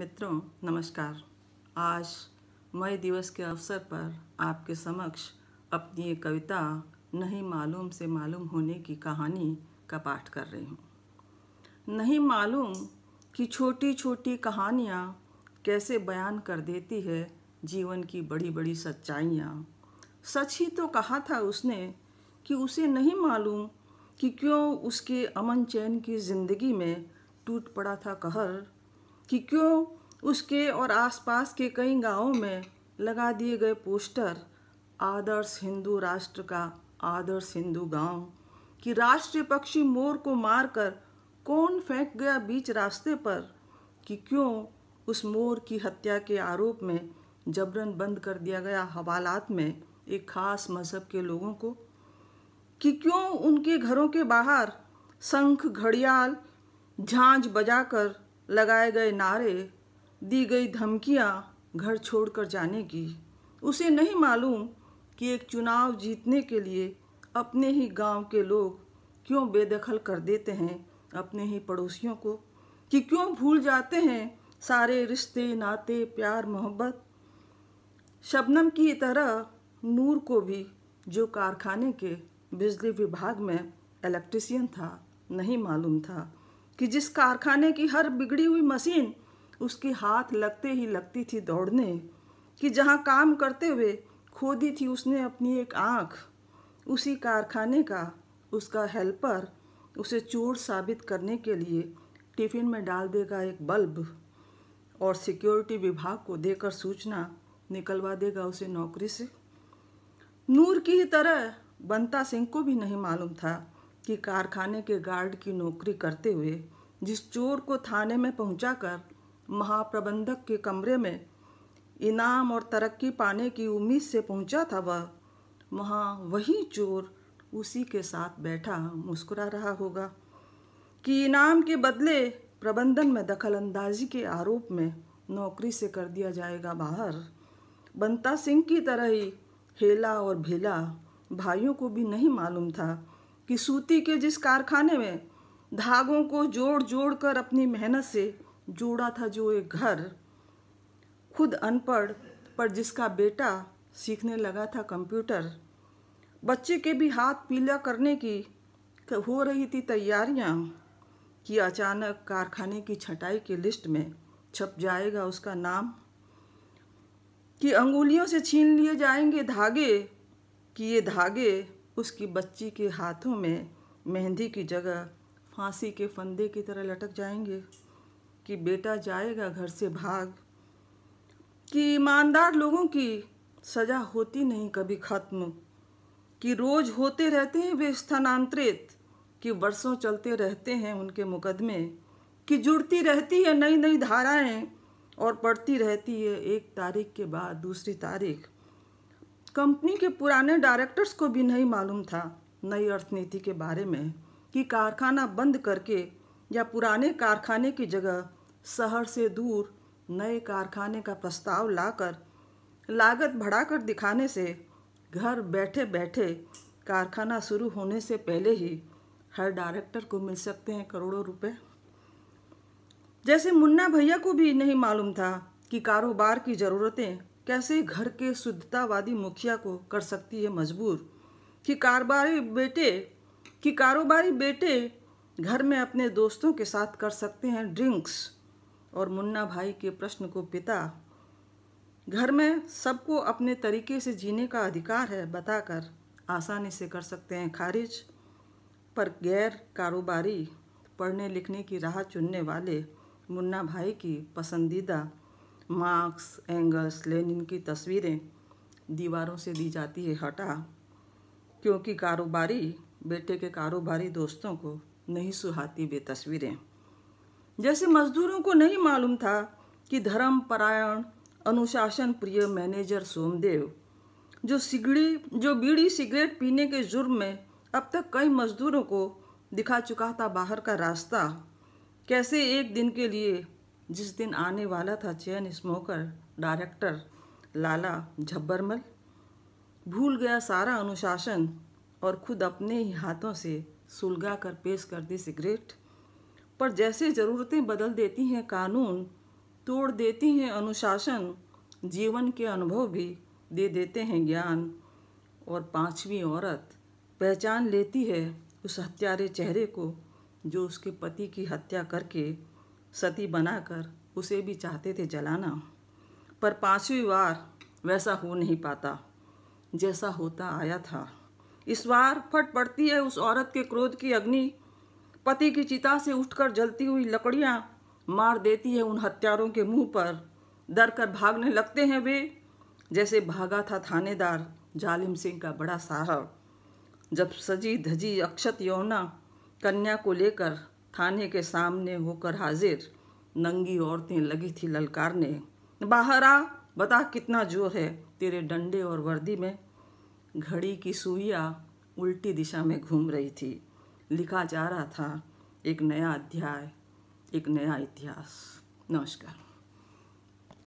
मित्रों नमस्कार आज मई दिवस के अवसर पर आपके समक्ष अपनी ये कविता नहीं मालूम से मालूम होने की कहानी का पाठ कर रही हूँ नहीं मालूम कि छोटी छोटी कहानियाँ कैसे बयान कर देती है जीवन की बड़ी बड़ी सच्चाइयाँ सच ही तो कहा था उसने कि उसे नहीं मालूम कि क्यों उसके अमन चैन की ज़िंदगी में टूट पड़ा था कहर कि क्यों उसके और आसपास के कई गांवों में लगा दिए गए पोस्टर आदर्श हिंदू राष्ट्र का आदर्श हिंदू गांव कि राष्ट्रीय पक्षी मोर को मारकर कौन फेंक गया बीच रास्ते पर कि क्यों उस मोर की हत्या के आरोप में जबरन बंद कर दिया गया हवालात में एक खास मज़हब के लोगों को कि क्यों उनके घरों के बाहर शंख घड़ियाल झांझ बजाकर लगाए गए नारे दी गई धमकियां घर छोड़कर जाने की उसे नहीं मालूम कि एक चुनाव जीतने के लिए अपने ही गांव के लोग क्यों बेदखल कर देते हैं अपने ही पड़ोसियों को कि क्यों भूल जाते हैं सारे रिश्ते नाते प्यार मोहब्बत शबनम की तरह नूर को भी जो कारखाने के बिजली विभाग में इलेक्ट्रिशियन था नहीं मालूम था कि जिस कारखाने की हर बिगड़ी हुई मशीन उसके हाथ लगते ही लगती थी दौड़ने कि जहाँ काम करते हुए खो दी थी उसने अपनी एक आँख उसी कारखाने का उसका हेल्पर उसे चोर साबित करने के लिए टिफ़िन में डाल देगा एक बल्ब और सिक्योरिटी विभाग को देकर सूचना निकलवा देगा उसे नौकरी से नूर की ही तरह बंता सिंह को भी नहीं मालूम था कि कारखाने के गार्ड की नौकरी करते हुए जिस चोर को थाने में पहुंचाकर महाप्रबंधक के कमरे में इनाम और तरक्की पाने की उम्मीद से पहुंचा था वह वहाँ वही चोर उसी के साथ बैठा मुस्कुरा रहा होगा कि इनाम के बदले प्रबंधन में दखलंदाजी के आरोप में नौकरी से कर दिया जाएगा बाहर बंता सिंह की तरह ही हेला और भेला भाइयों को भी नहीं मालूम था कि सूती के जिस कारखाने में धागों को जोड़ जोड़ कर अपनी मेहनत से जोड़ा था जो एक घर खुद अनपढ़ पर जिसका बेटा सीखने लगा था कंप्यूटर बच्चे के भी हाथ पीला करने की हो रही थी तैयारियां कि अचानक कारखाने की छटाई की लिस्ट में छप जाएगा उसका नाम कि अंगुलियों से छीन लिए जाएंगे धागे कि ये धागे उसकी बच्ची के हाथों में मेहंदी की जगह फांसी के फंदे की तरह लटक जाएंगे कि बेटा जाएगा घर से भाग कि ईमानदार लोगों की सज़ा होती नहीं कभी ख़त्म कि रोज़ होते रहते हैं वे स्थानांतरित कि वर्षों चलते रहते हैं उनके मुकदमे कि जुड़ती रहती है नई नई धाराएं और पड़ती रहती है एक तारीख के बाद दूसरी तारीख कंपनी के पुराने डायरेक्टर्स को भी नहीं मालूम था नई अर्थनीति के बारे में कि कारखाना बंद करके या पुराने कारखाने की जगह शहर से दूर नए कारखाने का प्रस्ताव लाकर लागत बढ़ाकर दिखाने से घर बैठे बैठे कारखाना शुरू होने से पहले ही हर डायरेक्टर को मिल सकते हैं करोड़ों रुपए जैसे मुन्ना भैया को भी नहीं मालूम था कि कारोबार की ज़रूरतें कैसे घर के शुद्धतावादी मुखिया को कर सकती है मजबूर कि कारोबारी बेटे कि कारोबारी बेटे घर में अपने दोस्तों के साथ कर सकते हैं ड्रिंक्स और मुन्ना भाई के प्रश्न को पिता घर में सबको अपने तरीके से जीने का अधिकार है बताकर आसानी से कर सकते हैं खारिज पर गैर कारोबारी पढ़ने लिखने की राह चुनने वाले मुन्ना भाई की पसंदीदा मार्क्स एंगल्स लेनिन की तस्वीरें दीवारों से दी जाती है हटा क्योंकि कारोबारी बेटे के कारोबारी दोस्तों को नहीं सुहाती वे तस्वीरें जैसे मजदूरों को नहीं मालूम था कि धर्म परायण अनुशासन प्रिय मैनेजर सोमदेव जो सिगड़ी जो बीड़ी सिगरेट पीने के जुर्म में अब तक कई मजदूरों को दिखा चुका था बाहर का रास्ता कैसे एक दिन के लिए जिस दिन आने वाला था चैन स्मोकर डायरेक्टर लाला झब्बरमल भूल गया सारा अनुशासन और खुद अपने ही हाथों से सुलगा कर पेश कर दी सिगरेट पर जैसे ज़रूरतें बदल देती हैं कानून तोड़ देती हैं अनुशासन जीवन के अनुभव भी दे देते हैं ज्ञान और पांचवी औरत पहचान लेती है उस हत्यारे चेहरे को जो उसके पति की हत्या करके सती बनाकर उसे भी चाहते थे जलाना पर पांचवी बार वैसा हो नहीं पाता जैसा होता आया था इस बार फट पड़ती है उस औरत के क्रोध की अग्नि पति की चिता से उठकर जलती हुई लकड़ियां मार देती है उन हत्यारों के मुंह पर डर कर भागने लगते हैं वे जैसे भागा था थानेदार जालिम सिंह का बड़ा साहब जब सजी धजी अक्षत यौना कन्या को लेकर थाने के सामने होकर हाजिर नंगी औरतें लगी थी ललकारने बाहर आ बता कितना जोर है तेरे डंडे और वर्दी में घड़ी की सुइया उल्टी दिशा में घूम रही थी लिखा जा रहा था एक नया अध्याय एक नया इतिहास नमस्कार